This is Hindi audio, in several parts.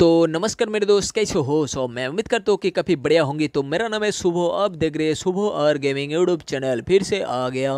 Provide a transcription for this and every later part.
तो नमस्कार मेरे दोस्त कैसे हो सो मैं उम्मीद करता हूँ कि काफ़ी बढ़िया होंगी तो मेरा नाम है सुबह अब देख रहे हैं शुभो और गेमिंग यूट्यूब चैनल फिर से आ गया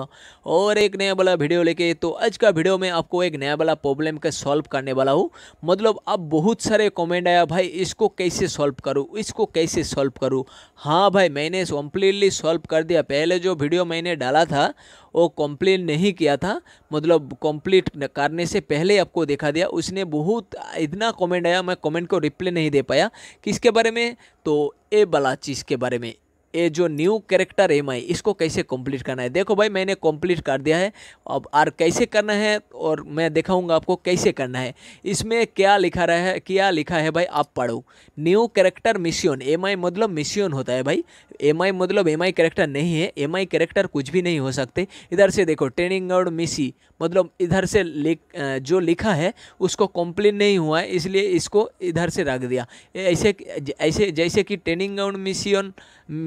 और एक नया वाला वीडियो लेके तो आज का वीडियो में आपको एक नया वाला प्रॉब्लम का सॉल्व करने वाला हूँ मतलब अब बहुत सारे कॉमेंट आया भाई इसको कैसे सॉल्व करूँ इसको कैसे सॉल्व करूँ हाँ भाई मैंने कम्प्लीटली सॉल्व कर दिया पहले जो वीडियो मैंने डाला था वो कंप्लेन नहीं किया था मतलब कंप्लीट करने से पहले आपको देखा दिया उसने बहुत इतना कमेंट आया मैं कमेंट को रिप्ले नहीं दे पाया किसके बारे में तो ए बला चीज़ के बारे में ये जो न्यू कैरेक्टर एम आई इसको कैसे कंप्लीट करना है देखो भाई मैंने कंप्लीट कर दिया है अब और कैसे करना है और मैं दिखाऊंगा आपको कैसे करना है इसमें क्या लिखा रहा है क्या लिखा है भाई आप पढ़ो new character mission M I मतलब मिशन होता है भाई एम आई मतलब एम आई कैरेक्टर नहीं है एम आई कैरेक्टर कुछ भी नहीं हो सकते इधर से देखो ट्रेनिंग और मिसी मतलब इधर से लिख जो लिखा है उसको कंप्लीट नहीं हुआ है इसलिए इसको इधर से रख दिया ऐसे ऐसे जैसे कि ट्रेनिंग ग्राउंड मिशन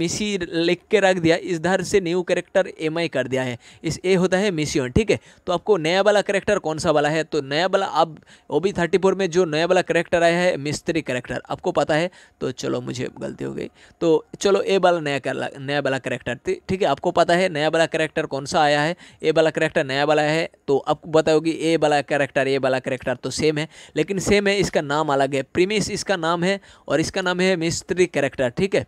मिसी लिख के रख दिया इधर से न्यू करेक्टर एम आई कर दिया है इस ए होता है मिशन ठीक है तो आपको नया वाला करेक्टर कौन सा वाला है तो नया वाला अब ओ बी थर्टी फोर में जो नया वाला करेक्टर आया है मिस्त्री करेक्टर आपको पता है तो चलो मुझे गलती हो गई तो चलो ए वाला नया नया वाला करेक्टर ठीक है आपको पता है नया वाला करेक्टर कौन सा आया है ए वाला करेक्टर नया वाला है तो आपको बताओगे ए वाला कैरेक्टर ए वाला कैरेक्टर तो सेम है लेकिन सेम है इसका नाम अलग है प्रीमिस इसका नाम है और इसका नाम है मिस्त्री कैरेक्टर ठीक है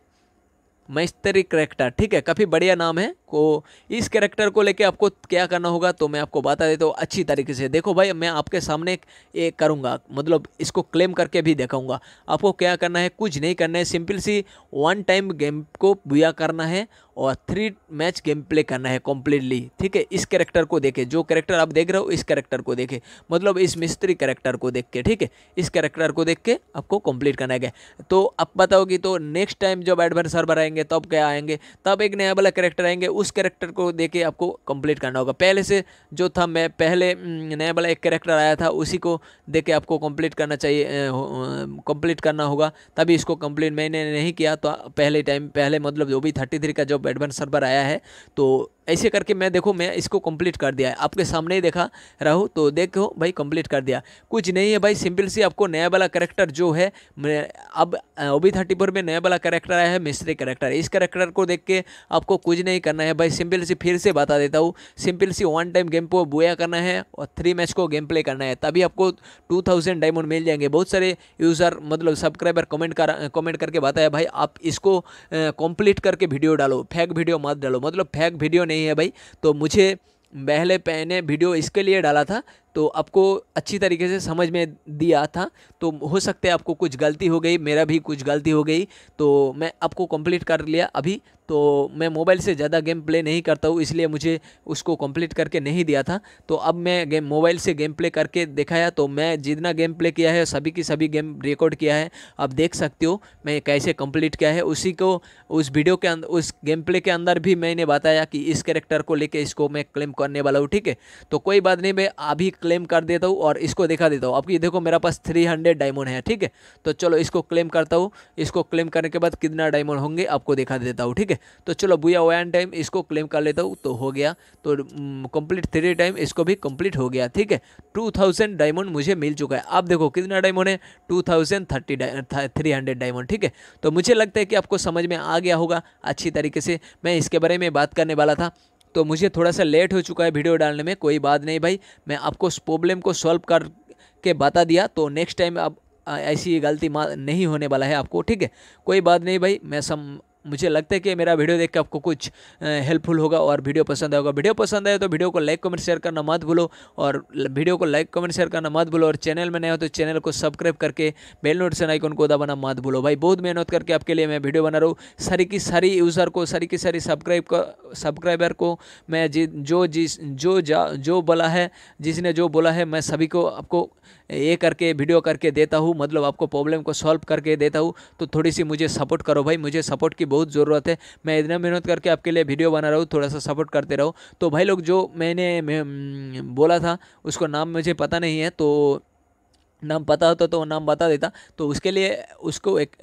मैस्तरी करेक्टर ठीक है काफ़ी बढ़िया नाम है को इस करेक्टर को लेके आपको क्या करना होगा तो मैं आपको बता देता हूँ अच्छी तरीके से देखो भाई मैं आपके सामने ये करूँगा मतलब इसको क्लेम करके भी देखाऊँगा आपको क्या करना है कुछ नहीं करना है सिंपल सी वन टाइम गेम को बुया करना है और थ्री मैच गेम प्ले करना है कम्प्लीटली ठीक है इस करेक्टर को देखे जो करेक्टर आप देख रहे हो इस करेक्टर को देखे मतलब इस मिस्त्री करेक्टर को देख के ठीक है इस करेक्टर को देख के आपको कम्प्लीट करना है तो आप बताओगी तो नेक्स्ट टाइम जब एडवेंट सर्वर आएंगे आएंगे तब क्या आएंगे तब एक नया वाला करेक्टर आएंगे उस करेक्टर को देके आपको कंप्लीट करना होगा पहले से जो था मैं पहले नया वाला एक करेक्टर आया था उसी को देके आपको कंप्लीट करना चाहिए कंप्लीट करना होगा तभी इसको कंप्लीट मैंने नहीं किया तो पहले टाइम पहले मतलब जो भी थर्टी का जो एडवांस सर्वर आया है तो ऐसे करके मैं देखो मैं इसको कंप्लीट कर दिया है आपके सामने ही देखा रहूँ तो देखो भाई कंप्लीट कर दिया कुछ नहीं है भाई सिंपल सी आपको नया वाला करेक्टर जो है अब ओ बी थर्टी फोर में नया वाला करेक्टर आया है मिस्त्री करेक्टर इस करेक्टर को देख के आपको कुछ नहीं करना है भाई सिंपल सी फिर से बता देता हूँ सिंपल सी वन टाइम गेम को बोया करना है और थ्री मैच को गेम प्ले करना है तभी आपको टू थाउजेंड डायमंड मिल जाएंगे बहुत सारे यूज़र मतलब सब्सक्राइबर कमेंट कर कमेंट करके बताया भाई आप इसको कंप्लीट करके वीडियो डालो फेक वीडियो मत डालो मतलब फेक वीडियो नहीं नहीं है भाई तो मुझे पहले पहने वीडियो इसके लिए डाला था तो आपको अच्छी तरीके से समझ में दिया था तो हो सकता है आपको कुछ गलती हो गई मेरा भी कुछ गलती हो गई तो मैं आपको कंप्लीट कर लिया अभी तो मैं मोबाइल से ज़्यादा गेम प्ले नहीं करता हूँ इसलिए मुझे उसको कंप्लीट करके नहीं दिया था तो अब मैं गेम मोबाइल से गेम प्ले करके दिखाया तो मैं जितना गेम प्ले किया है सभी की सभी गेम रिकॉर्ड किया है आप देख सकते हो मैं कैसे कंप्लीट किया है उसी को उस वीडियो के अंदर उस गेम प्ले के अंदर भी मैंने बताया कि इस करेक्टर को लेकर इसको मैं क्लेम करने वाला हूँ ठीक है तो कोई बात नहीं मैं अभी क्लेम कर देता हूँ और इसको दिखा देता हूँ अब ये देखो मेरा पास थ्री हंड्रेड डायमंड है ठीक है तो चलो इसको क्लेम करता हूँ इसको क्लेम करने के बाद कितना डायमंड होंगे आपको दिखा देता हूँ ठीक है तो चलो बुया वन टाइम इसको क्लेम कर लेता हूँ तो हो गया तो कंप्लीट थ्री टाइम इसको भी कंप्लीट हो गया ठीक है टू थाउजेंड डायमंड मुझे मिल चुका है आप देखो कितना डायमंड है two thousand thirty three hundred diamond ठीक है तो मुझे लगता है कि आपको समझ में आ गया होगा अच्छी तरीके से मैं इसके बारे में बात करने वाला था तो मुझे थोड़ा सा लेट हो चुका है वीडियो डालने में कोई बात नहीं भाई मैं आपको उस प्रॉब्लम को सॉल्व कर के बता दिया तो नेक्स्ट टाइम अब ऐसी गलती नहीं होने वाला है आपको ठीक है कोई बात नहीं भाई मैं सम मुझे लगता है कि मेरा वीडियो देख के आपको कुछ हेल्पफुल होगा और वीडियो पसंद आएगा वीडियो पसंद आए तो वीडियो को लाइक कमेंट शेयर करना मत भूलो और वीडियो को लाइक कमेंट शेयर करना मत भूलो और चैनल में नए हो तो चैनल को सब्सक्राइब करके बेल नोटिफिकेशन आइकन को दबाना मत भूलो भाई बहुत मेहनत करके आपके लिए मैं वीडियो बना रहा हूँ सारी की सारी यूज़र को सारी की सारी सब्सक्राइब को सब्सक्राइबर को मैं जि जो जिस जो जा जो बोला है जिसने जो बोला है मैं सभी को आपको ये करके वीडियो करके देता हूँ मतलब आपको प्रॉब्लम को सॉल्व करके देता हूँ तो थोड़ी सी मुझे सपोर्ट करो भाई मुझे सपोर्ट की बहुत ज़रूरत है मैं इतना मेहनत करके आपके लिए वीडियो बना रहा हूँ थोड़ा सा सपोर्ट करते रहो तो भाई लोग जो मैंने बोला था उसको नाम मुझे पता नहीं है तो नाम पता होता तो वो नाम बता देता तो उसके लिए उसको एक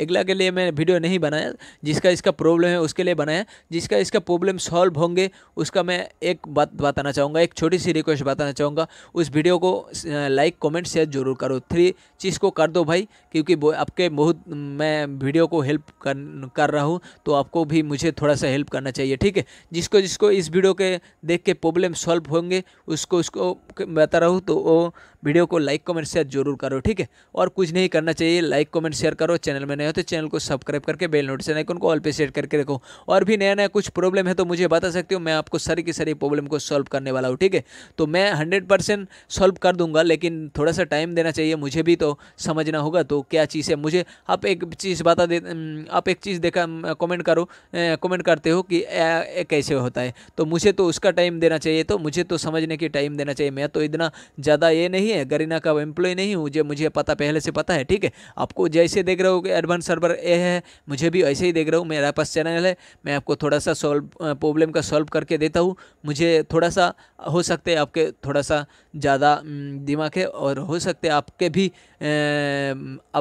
अगला के लिए मैं वीडियो नहीं बनाया जिसका इसका प्रॉब्लम है उसके लिए बनाया जिसका इसका प्रॉब्लम सॉल्व होंगे उसका मैं एक बात बताना चाहूँगा एक छोटी सी रिक्वेस्ट बताना चाहूँगा उस वीडियो को लाइक कमेंट शेयर जरूर करो थ्री चीज़ को कर दो भाई क्योंकि आपके बहुत मैं वीडियो को हेल्प कर, कर रहा हूँ तो आपको भी मुझे थोड़ा सा हेल्प करना चाहिए ठीक है जिसको जिसको इस वीडियो के देख के प्रॉब्लम सॉल्व होंगे उसको उसको बता रहा हूँ तो वो वीडियो को लाइक कमेंट शेयर जरूर करो ठीक है और कुछ नहीं करना चाहिए लाइक कमेंट शेयर करो चैनल में नए हो तो चैनल को सब्सक्राइब करके बेल नोटिफिकेशन आइकन को ऑल पे सेट करके रखो और भी नया नया कुछ प्रॉब्लम है तो मुझे बता सकते हो मैं आपको सारी की सारी प्रॉब्लम को सॉल्व करने वाला हूँ ठीक है तो मैं हंड्रेड परसेंट सॉल्व कर दूंगा लेकिन थोड़ा सा टाइम देना चाहिए मुझे भी तो समझना होगा तो क्या चीज़ है मुझे आप एक चीज़ बता दे आप एक चीज़ देखा कॉमेंट करो कॉमेंट करते हो कि कैसे होता है तो मुझे तो उसका टाइम देना चाहिए तो मुझे तो समझने की टाइम देना चाहिए मैं तो इतना ज़्यादा ये नहीं है गरीना का एम्प्लॉय नहीं हूँ जो मुझे पता पहले से पता है ठीक है आपको जैसे देख रहे हो कि वन सर्वर ए है मुझे भी ऐसे ही देख रहा हूँ मेरा पास चैनल है मैं आपको थोड़ा सा सॉल्व प्रॉब्लम का सॉल्व करके देता हूँ मुझे थोड़ा सा हो सकता है आपके थोड़ा सा ज़्यादा दिमाग है और हो सकते है आपके भी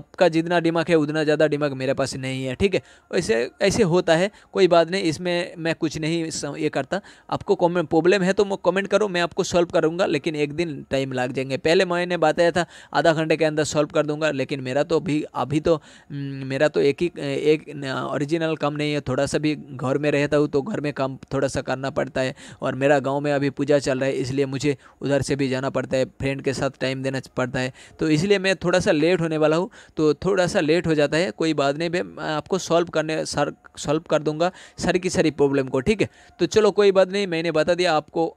आपका जितना दिमाग है उतना ज़्यादा दिमाग मेरे पास नहीं है ठीक है ऐसे ऐसे होता है कोई बात नहीं इसमें मैं कुछ नहीं ये करता आपको कॉमेंट प्रॉब्लम है तो कमेंट करो मैं आपको सॉल्व करूँगा लेकिन एक दिन टाइम लग जाएंगे पहले मैंने बताया था आधा घंटे के अंदर सॉल्व कर दूंगा लेकिन मेरा तो भी अभी तो न, मेरा तो एक ही एक ओरिजिनल काम नहीं है थोड़ा सा भी घर में रहता हूँ तो घर में काम थोड़ा सा करना पड़ता है और मेरा गाँव में अभी पूजा चल रहा है इसलिए मुझे उधर से भी जाना पड़ता है फ्रेंड के साथ टाइम देना पड़ता है तो इसलिए मैं थोड़ा सा लेट होने वाला हूँ तो थोड़ा सा लेट हो जाता है कोई बात नहीं मैं आपको सॉल्व करने सर सॉल्व कर दूंगा सारी की सारी प्रॉब्लम को ठीक है तो चलो कोई बात नहीं मैंने बता दिया आपको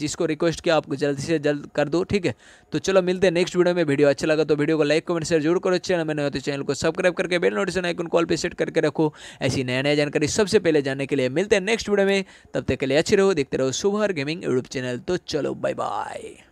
जिसको रिक्वेस्ट किया आपको जल्द से जल्द कर दो ठीक है तो चलो मिलते हैं नेक्स्ट वीडियो में वीडियो अच्छा लगा तो वीडियो को लाइक कमेंट शेयर जरूर करो चैनल में नहीं होते तो चैनल को सब्सक्राइब करके बेल नोटिफिकेशन आइकन कॉल पर सेट करके रखो ऐसी नया नया जानकारी सबसे पहले जानने के लिए मिलते हैं नेक्स्ट वीडियो में तब तक के लिए अच्छे रहो देखते रहो सुबह गेमिंग यूट्यूब चैनल तो चलो बाय बाय